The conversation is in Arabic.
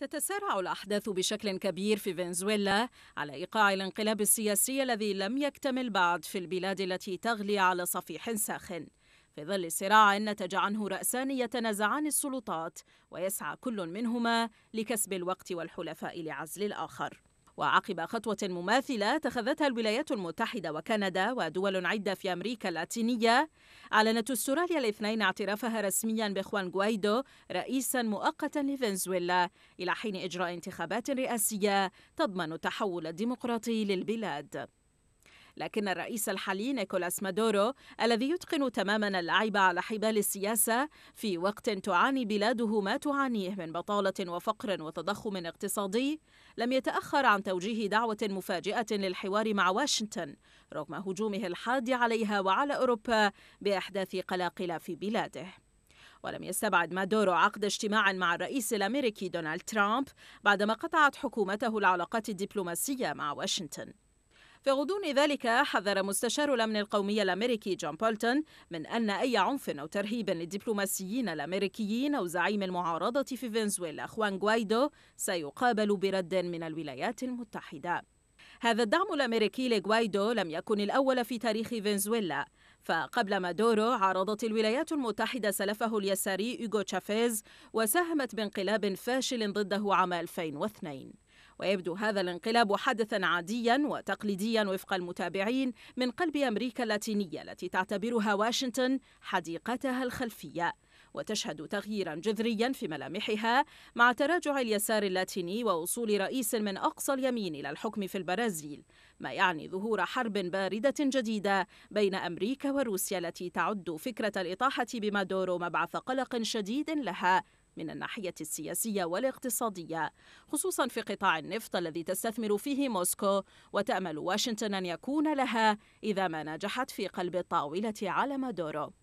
تتسارع الأحداث بشكل كبير في فنزويلا على إيقاع الانقلاب السياسي الذي لم يكتمل بعد في البلاد التي تغلي على صفيح ساخن في ظل صراع نتج عنه رأسان يتنازعان السلطات ويسعى كل منهما لكسب الوقت والحلفاء لعزل الآخر وعقب خطوة مماثلة اتخذتها الولايات المتحدة وكندا ودول عدة في أمريكا اللاتينية أعلنت أستراليا الاثنين اعترافها رسميا بخوان غوايدو رئيسا مؤقتا لفنزويلا إلى حين إجراء انتخابات رئاسية تضمن التحول الديمقراطي للبلاد لكن الرئيس الحالي نيكولاس مادورو الذي يتقن تماما اللعب على حبال السياسة في وقت تعاني بلاده ما تعانيه من بطالة وفقر وتضخم اقتصادي لم يتأخر عن توجيه دعوة مفاجئة للحوار مع واشنطن رغم هجومه الحاد عليها وعلى أوروبا بإحداث قلاقل في بلاده ولم يستبعد مادورو عقد اجتماع مع الرئيس الامريكي دونالد ترامب بعدما قطعت حكومته العلاقات الدبلوماسيه مع واشنطن في غضون ذلك حذر مستشار الأمن القومي الأمريكي جون بولتون من أن أي عنف أو ترهيب للدبلوماسيين الأمريكيين أو زعيم المعارضة في فنزويلا خوان غوايدو سيقابل برد من الولايات المتحدة هذا الدعم الأمريكي لغوايدو لم يكن الأول في تاريخ فنزويلا فقبل مادورو عارضت الولايات المتحدة سلفه اليساري إيغو تشافيز وساهمت بانقلاب فاشل ضده عام 2002 ويبدو هذا الانقلاب حدثا عاديا وتقليديا وفق المتابعين من قلب أمريكا اللاتينية التي تعتبرها واشنطن حديقتها الخلفية وتشهد تغييرا جذريا في ملامحها مع تراجع اليسار اللاتيني ووصول رئيس من اقصى اليمين الى الحكم في البرازيل، ما يعني ظهور حرب بارده جديده بين امريكا وروسيا التي تعد فكره الاطاحه بمادورو مبعث قلق شديد لها من الناحية السياسية والاقتصادية خصوصا في قطاع النفط الذي تستثمر فيه موسكو وتأمل واشنطن أن يكون لها إذا ما نجحت في قلب الطاولة على مادورو